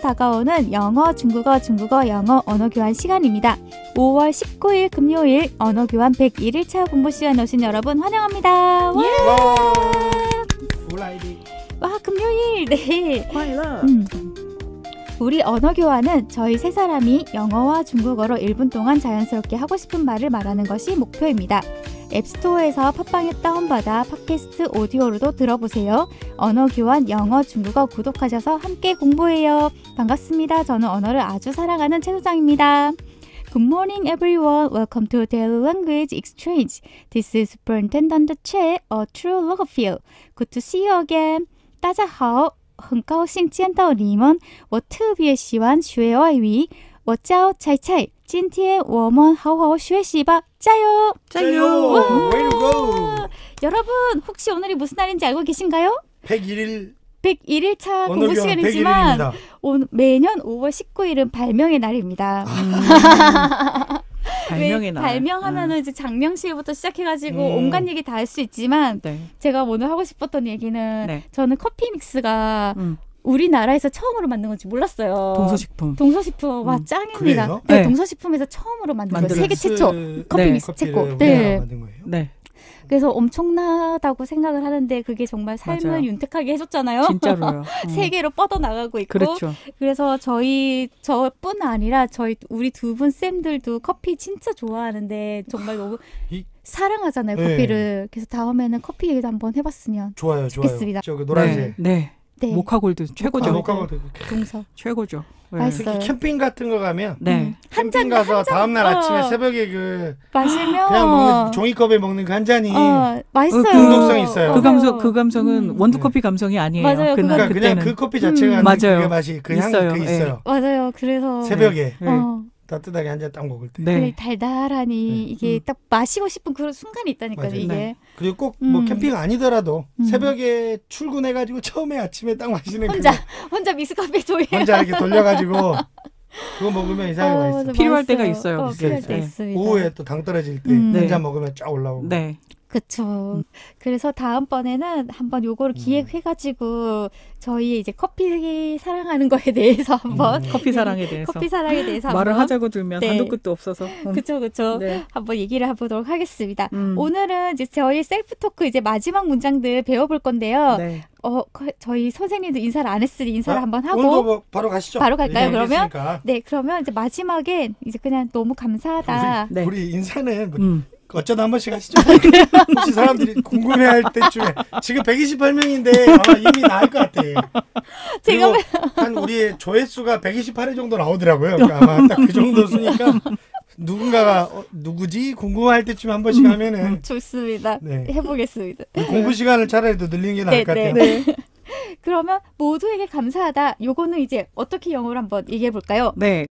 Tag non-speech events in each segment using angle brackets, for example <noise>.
다가오는 영어, 중국어, 중국어, 영어 언어 교환 시간입니다. 5월 19일 금요일 언어 교환 101일차 공부 시간 오신 여러분 환영합니다. 와! 예! 와 금요일 네. 음. 우리 언어 교환은 저희 세 사람이 영어와 중국어로 1분 동안 자연스럽게 하고 싶은 말을 말하는 것이 목표입니다. 앱스토어에서 팟빵에 다운받아 팟캐스트 오디오로도 들어보세요. 언어 교환 영어, 중국어 구독하셔서 함께 공부해요. 반갑습니다. 저는 언어를 아주 사랑하는 최 소장입니다. Good morning, everyone. Welcome to Daily Language Exchange. This is Superintendent Che, a true love of you. Good to see you again. 大家好，很高兴见到你们。我特别喜欢学外语。我叫菜菜，今天我们好好学习吧。 짜요. 짜요. 여러분 혹시 오늘이 무슨 날인지 알고 계신가요? 101일 101일차 공부 시간이지만 오, 매년 5월 19일은 발명의 날입니다. 아. 음. <laughs> 발명의 날. 발명하면은 음. 이제 장명식부터 시작해가지고 음. 온갖 얘기 다 할 수 있지만 네. 제가 오늘 하고 싶었던 얘기는 네. 저는 커피 믹스가 음. 우리나라에서 처음으로 만든 건지 몰랐어요. 동서식품. 동서식품 와 음, 짱입니다. 네, 네. 동서식품에서 처음으로 만든 거예요. 세계 최초 네. 커피 네. 믹스 최고. 네. 네. 그래서 엄청나다고 생각을 하는데 그게 정말 삶을 맞아요. 윤택하게 해줬잖아요. 진짜로요. <laughs> 음. 세계로 뻗어나가고 있고. 그렇죠. 그래서 저희 저뿐 아니라 저희 우리 두 분 쌤들도 커피 진짜 좋아하는데 정말 너무 이... 사랑하잖아요 네. 커피를. 네. 그래서 다음에는 커피 얘기도 한번 해봤으면 좋아요, 좋겠습니다. 좋아요. 저기 노란색. 네. 네. 네. 모카골드 최고죠. 아, 모카골드 동서 최고죠. 네. 맛있어요. 특 캠핑 같은 거 가면 네. 음. 캠핑 가서 다음 날 어. 아침에 새벽에 그 마시면 그냥 먹는 종이컵에 먹는 그 한 잔이 어, 맛있어요. 그, 중성 있어요. 그 감성 그 어. 감성은 음. 원두 커피 감성이 아니에요. 맞아요. 그 그날, 그러니까 그때는. 그냥 그 커피 자체가 음. 맞아요. 그 맛이 그 향이 있어요. 그 있어요. 네. 맞아요. 그래서 새벽에 네. 네. 어. 따뜻하게 한잔딱 먹을 때. 네. 네 달달하니 네. 이게 음. 딱 마시고 싶은 그런 순간이 있다니까요. 맞아요. 이게. 네. 그리고 꼭뭐 음. 캠핑 아니더라도 음. 새벽에 출근해가지고 처음에 아침에 딱 마시는 혼자 그거. 혼자 미스커피 조이 혼자 이렇게 돌려가지고 <laughs> 그거 먹으면 이상하게 어, 맛있어. 필요할 맛있어요. 때가 있어요. 어, 필요할 네. 때 네. 있습니다. 오후에 또 당 떨어질 때한잔 음. 네. 먹으면 쫙 올라오고. 네. 그쵸. 음. 그래서 다음번에는 한번 요거를 음. 기획해가지고 저희 이제 커피 사랑하는 거에 대해서 음. 한번 음, 커피 사랑에 대해서 커피 사랑에 대해서 말을 하자고 들면 네. 단도 끝도 없어서 음. 그쵸 그쵸 네. 한번 얘기를 해보도록 하겠습니다. 음. 오늘은 이제 저희 셀프 토크 이제 마지막 문장들 배워볼 건데요. 네. 어 저희 선생님도 인사를 안 했으니 인사를 아, 한번 하고 뭐 바로 가시죠. 바로 갈까요? 네, 그러면 네 그러면 이제 마지막엔 이제 그냥 너무 감사하다. 우리, 우리 인사는 뭐. 그 어쩌다 한 번씩 하시죠. <laughs> 네. 혹시 사람들이 궁금해할 때쯤에 지금 128명인데 아마 이미 나을 것 같아. 제가 한 우리 조회수가 128회 정도 나오더라고요. 그러니까 아마 딱 그 정도 니까 누군가가 어, 누구지 궁금할 때쯤 한 번씩 음, 하면은 음, 좋습니다. 네. 해보겠습니다. 그 공부 시간을 차라리 더 늘리는 게 나을 네, 것 네, 같아요. 네. <laughs> 그러면 모두에게 감사하다. 요거는 이제 어떻게 영어로 한번 얘기해 볼까요? 네.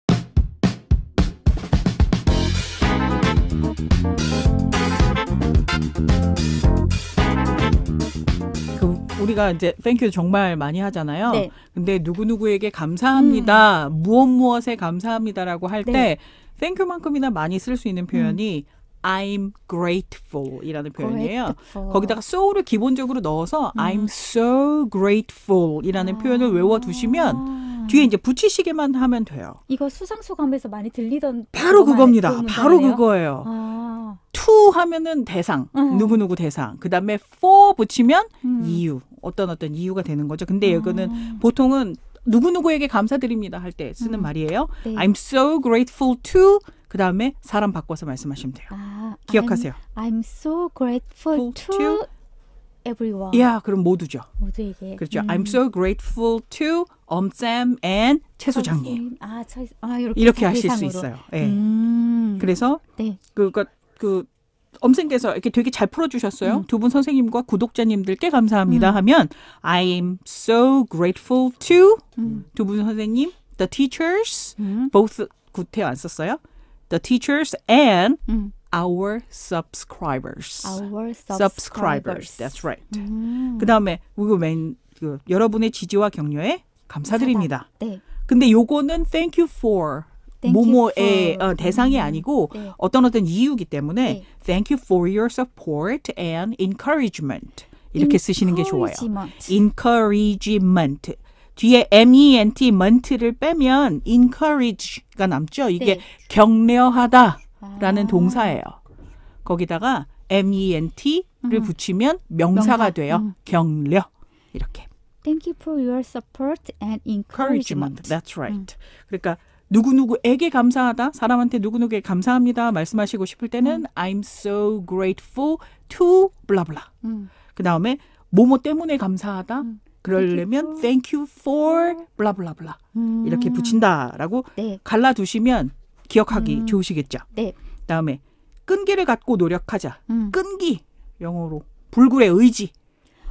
우리가 이제 땡큐 정말 많이 하잖아요. 네. 근데 누구누구에게 감사합니다. 음. 무엇 무엇에 감사합니다라고 할때 네. 땡큐만큼이나 많이 쓸 수 있는 표현이 음. I'm grateful이라는 표현이에요. Grateful. 거기다가 so를 기본적으로 넣어서 음. I'm so grateful이라는 아. 표현을 외워두시면 뒤에 이제 붙이시게만 하면 돼요. 이거 수상소감에서 많이 들리던 바로 그거니다 바로 그거예요. 아. 투 하면은 대상, 음. 누구누구 대상. 그 다음에 포 붙이면 음. 이유, 어떤 어떤 이유가 되는 거죠. 근데 이거는 아. 보통은 누구누구에게 감사드립니다 할 때 쓰는 음. 말이에요. 네. I'm so grateful to 그 다음에 사람 바꿔서 말씀하시면 돼요. 아, 기억하세요. I'm, I'm so grateful to, to everyone. 야, 그럼 모두죠. 모두에게. 그렇죠. 음. I'm so grateful to 엄쌤 and 최소장님. 아, 아, 이렇게, 이렇게 하실 수 있어요. 예. 네. 음. 그래서 네. 그니까 그 엄생께서 이렇게 되게 잘 풀어주셨어요. 음. 두분 선생님과 구독자님들께 감사합니다 음. 하면 I am so grateful to 음. 두분 선생님, the teachers, both 구태 안 썼어요. The teachers and our subscribers. Our subscribers. subscribers. That's right. 그 다음에 그리맨 그, 여러분의 지지와 격려에 감사드립니다. 네. 근데 요거는 thank you for 모모의 어, 대상이 아니고 네. 어떤 어떤 이유기 때문에 네. Thank you for your support and encouragement 이렇게 쓰시는 게 좋아요. encouragement 뒤에 ment, ment를 빼면 encourage가 남죠. 이게 네. 격려하다라는 아. 동사예요. 거기다가 ment를 음. 붙이면 명사가 명사. 돼요. 음. 격려 이렇게. Thank you for your support and encouragement. encouragement. That's right. 음. 그러니까 누구누구에게 감사하다, 사람한테 누구누구에게 감사합니다 말씀하시고 싶을 때는 음. I'm so grateful to 블라블라. 음. 그 다음에 뭐뭐 때문에 감사하다. 음. 그러려면 thank you for 블라블라블라 음. 이렇게 붙인다라고 네. 갈라두시면 기억하기 음. 좋으시겠죠. 네. 그다음에 끈기를 갖고 노력하자. 음. 끈기 영어로 불굴의 의지.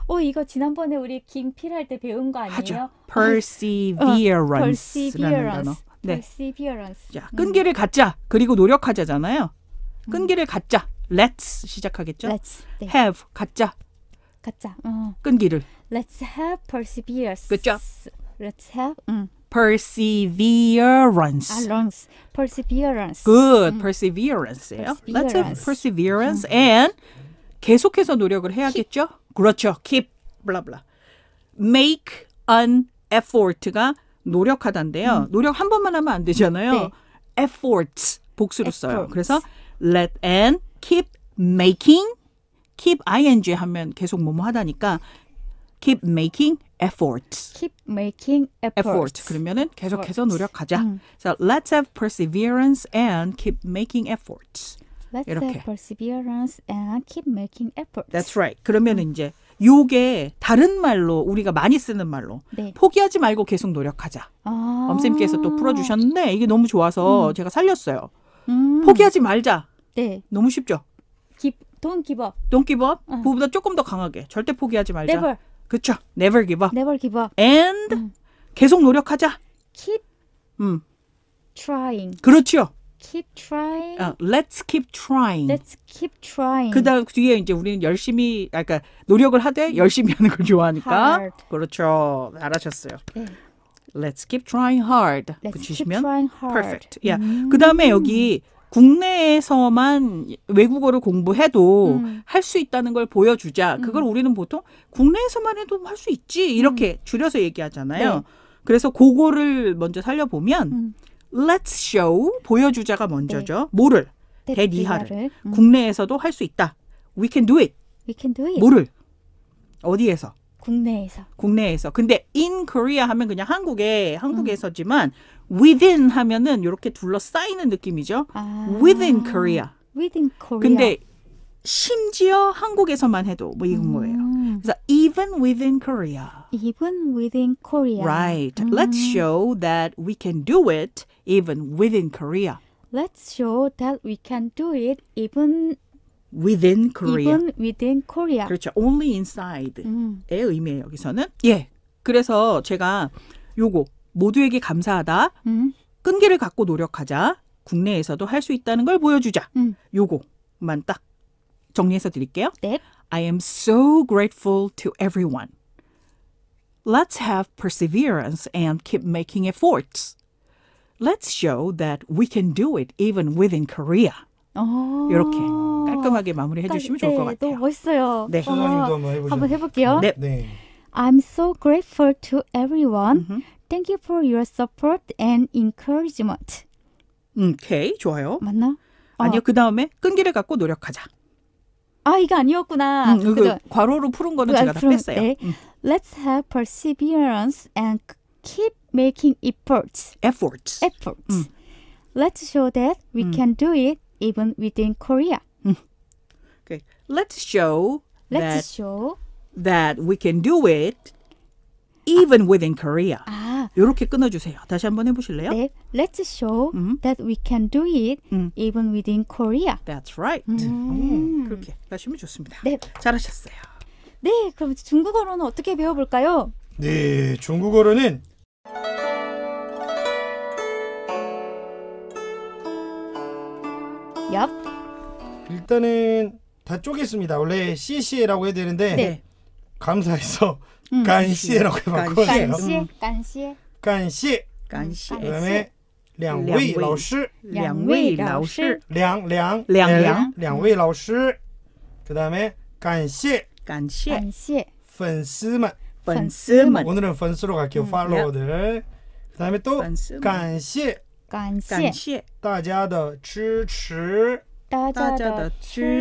어 이거 지난번에 우리 김필 할 때 배운 거 아니에요? 하죠. perseverance라는 어. 어, perseverance. 단어. 네. perseverance. 자, 끈기를 갖자. 그리고 노력하자잖아요. 끈기를 갖자. Let's 시작하겠죠? Let's. 네. Have 갖자. 갖자. 어. 끈기를. Let's have perseverance. 그죠? Let's have 음. perseverance. 아, lungs. perseverance. Good. 음. perseverance예요. Perseverance. Let's have perseverance 음. and 계속해서 노력을 해야겠죠? Keep. 그렇죠. keep blah blah. make an effort가 노력하다인데요. 음. 노력 한 번만 하면 안 되잖아요. 네. efforts 복수로 efforts. 써요. 그래서 let and keep making keep ing 하면 계속 뭐뭐 하다니까 keep making efforts. keep making efforts. effort. 그러면은 계속해서 노력하자. 음. So let's have perseverance and keep making efforts. Let's 이렇게. have perseverance and keep making efforts. That's right. 그러면 음. 이제 요게 다른 말로 우리가 많이 쓰는 말로 네. 포기하지 말고 계속 노력하자. 아. 엄쌤께서 또 풀어주셨는데 이게 너무 좋아서 음. 제가 살렸어요. 음. 포기하지 말자. 네. 너무 쉽죠. Give, don't give up. Don't give up. 어. 그보다 조금 더 강하게 절대 포기하지 말자. Never. 그쵸. Never give up. Never give up. And 음. 계속 노력하자. Keep. 음. Trying. 그렇죠 keep trying. 어, let's keep trying. Let's keep trying. 그다음 그 뒤에 이제 우리는 열심히 그러니까 노력을 하되 음. 열심히 하는 걸 좋아하니까. Hard. 그렇죠. 알하셨어요 네. Let's keep trying hard. Let's 붙이시면 keep trying hard. perfect. 야. Yeah. 음. 그다음에 여기 국내에서만 외국어를 공부해도 음. 할수 있다는 걸 보여주자. 그걸 음. 우리는 보통 국내에서만 해도 할 수 있지. 이렇게 음. 줄여서 얘기하잖아요. 네. 그래서 그거를 먼저 살려보면 음. let's show 보여주자가 먼저죠. 뭐를 대리하를 음. 국내에서도 할 수 있다. We can do it. We can do it. 뭐를 어디에서? 국내에서. 국내에서. 근데 in Korea 하면 그냥 한국에 한국에서지만 음. within 하면은 이렇게 둘러싸이는 느낌이죠. 아. within Korea. within Korea. 근데 심지어 한국에서만 해도 뭐 이건 음. 거예요. 그래서 even within Korea. even within Korea. Right. 음. Let's show that we can do it even within Korea. Let's show that we can do it even within Korea. even within Korea. 그렇죠. Only inside의 음. 의미예요. 여기서는 예. 그래서 제가 요거 모두에게 감사하다. 음. 끈기를 갖고 노력하자. 국내에서도 할 있다는 걸 보여주자. 음. 요거만 딱 정리해서 드릴게요. 네. I am so grateful to everyone. Let's have perseverance and keep making efforts. Let's show that we can do it even within Korea. 어. 이렇게 깔끔하게 마무리해 주시면 좋을 것 같아요. 너 멋있어요. 네. 선 한번 한번 해볼게요. 네. 네. I'm so grateful to everyone. 음흠. Thank you for your support and encouragement. 음, 오케이, 좋아요. 맞나? 아니요, 어. 그 다음에 끈기를 갖고 노력하자. 아, 이거 아니었구나. 음, 그 괄호로 푸른 거는 그, 제가 다 푸른, 뺐어요. 네. 음. Let's have perseverance and keep making efforts. efforts. efforts. Let's show that we can do it even within Korea. Okay. Let's show Let's that show that we can do it even within Korea. 아, 요렇게 끊어 주세요. 다시 한번 해 보실래요? 네. Let's show 음. that we can do it 음. even within Korea. That's right. 음. 오, 그렇게 하시면 좋습니다. 네. 잘하셨어요. 네, 그럼 중국어로는 어떻게 배워 볼까요? 네, 중국어로는 일단은 다 쪼갰습니다. 원래 CC라고 해야 되는데 네. 감사해서 음, 간씨라고 해봤고 간씨, 간씨, 간씨, 간씨. 그다음에 两位老师,两位老师,两两两两位老师. 네. 그다음에 간씨, 간씨, 팬스만, 팬스만. 오늘은 팬스로 갈게요. 음, 네. 팔로워들. 그다음에 또 간씨, 간씨, 大家的支持。 따자다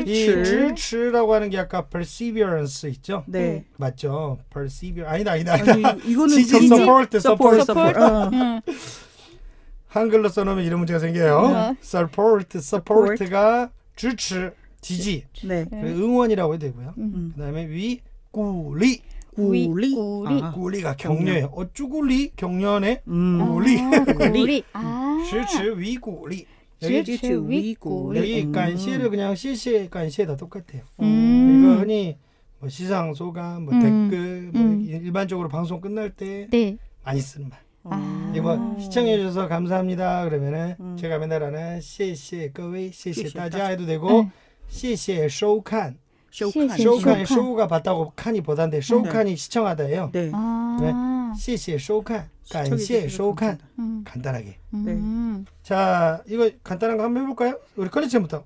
이 줄출라고 하는 게 아까 perseverance 있죠? 네. 음, 맞죠? persever 아니다 아니다 아니다. 아니, 이거는 지지 support support support. 어. 어. 음. 한글로 써놓으면 이런 문제가 생겨요. 음. support support가 주추 지지. 네. 네. 응원이라고 해도 되고요. 음. 그다음에 위 꾸리 구리 구리 아. 구리가 격려예요. 어쭈구리 격려네. 음. 구리 아, 구리. <laughs> 아. 주추 위 구리. 지혜치위고 여기 간시를 음. 그냥 시시에 간시에다 똑같아요. 어. 음. 이거 그러니까 흔히 뭐 시상 소감, 뭐 음. 댓글, 뭐 음. 일반적으로 방송 끝날 때 네. 많이 쓰는 말. 아. 이거 뭐 시청해 주셔서 감사합니다. 그러면은 음. 제가 맨날 하는 시시에 거 시시에 자 해도 되고 시시에 네. 쇼칸 쇼칸 쇼칸 쇼가 봤다고 칸이 보다데 쇼칸이 시청하다예요. 네. 아. 네. 시시에 쇼칸, 간시에 쇼칸. 간단하게. 네. 자, 이거 간단한 거 한번 해볼까요? 우리 클리치부터.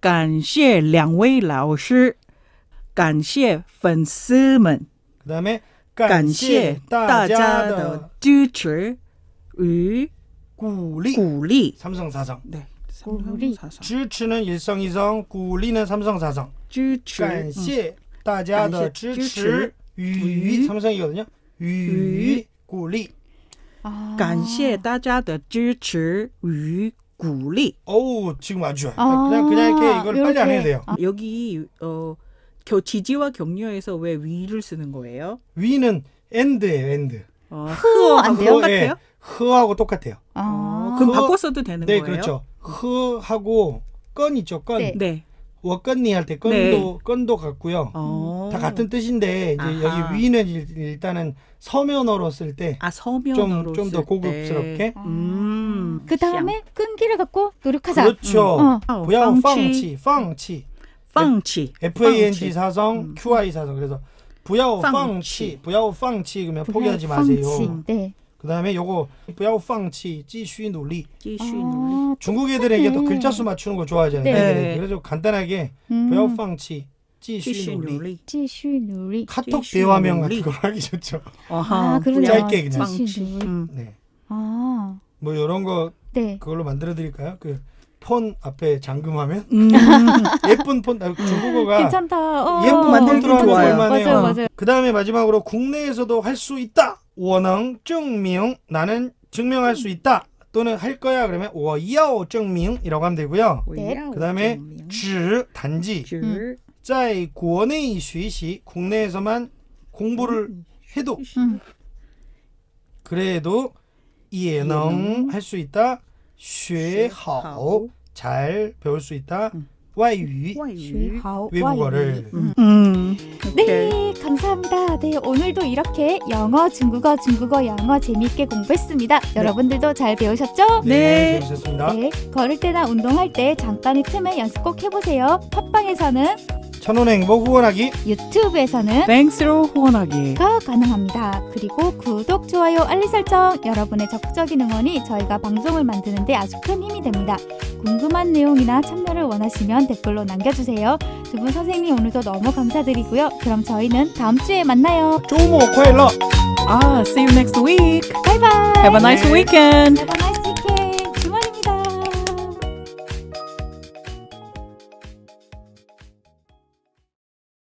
感谢两位老师，感谢粉丝们。 그다음에 感谢大家的支持与鼓励. 구리. 삼성사성. 네. 구리. 지치는 일성이성, 구리는 삼성사성. 지치. 感谢大家的支持与삼성이거든요. 予鼓励。感谢大家的支持与鼓励.어 지금 아주 아， 그냥 그냥 이렇게 이걸 빨리 안 해도 돼요. 아。 여기 어 겨, 지지와 격려에서 왜 위를 쓰는 거예요? 위는 end예요, end. 어, 흐안 돼요? 예, 같아요 흐하고 똑같아요. 그럼 바꿔 써도 되는 네, 거예요? 네, 그렇죠. 흐하고 건 있죠, 건. 네. 네. 워건니 할때 건도 네. 건도 같고요. 어. 다 같은 뜻인데 이제 아하. 여기 위는 일단은 서면어로 쓸때 아, 좀더 고급스럽게. 음. 그다음에 끈기를 갖고 노력하자. 그렇죠. 음. 어. 펑치 펑치 펑치 FANG 사성 음. QI 사성 그래서 부야 펑치 부야 펑치 그러면 포기하지 마세요. 네. 그다음에 요거 不要放弃继续努力 아, 중국 애들에게도 글자 수 맞추는 거 좋아하잖아요. 네. 그래서 간단하게 不要放弃继续努力继续努力. 음. 카톡 대화명 같은 걸 하기 좋죠. 아, 그 짧게 그냥. 방치. 음. 네. 아. 뭐 요런 거 네. 그걸로 만들어 드릴까요? 그 폰 앞에 잠금하면 음. <laughs> 예쁜 폰 아, 중국어가 괜찮다. 어, 예쁜 만들기 어, 좋아요. 맞아요, 맞아요. 그다음에 마지막으로 국내에서도 할 수 있다. 원能 증명 나는 증명할 수 있다 또는 할 거야 그러면 我要 증명이라고 하면 되고요. 그다음에 只 단지 자이 음. 在国内学习 국내에서만 공부를 음. 해도 음. 그래도 예능 할수 있다. 学好잘 배울 수 있다. 外语,외 외국어를. 음. 음. 네, 감사합니다. 네, 오늘도 이렇게 영어, 중국어, 중국어, 영어 재미있게 공부했습니다. 네. 여러분들도 잘 배우셨죠? 네, 네. 재밌었습니다. 네, 걸을 때나 운동할 때 잠깐의 틈에 연습 꼭 해보세요. 팟빵에서는 천원의 행복 뭐 후원하기 유튜브에서는 땡스로 후원하기가 가능합니다. 그리고 구독, 좋아요, 알림 설정 여러분의 적극적인 응원이 저희가 방송을 만드는데 아주 큰 힘이 됩니다. 궁금한 내용이나 참여를 원하시면 댓글로 남겨주세요. 두 분 선생님 오늘도 너무 감사드리고요. 그럼 저희는 다음 주에 만나요. 조모 콰일러. Ah, 아, see you next week. Bye bye. Have a nice 네. weekend.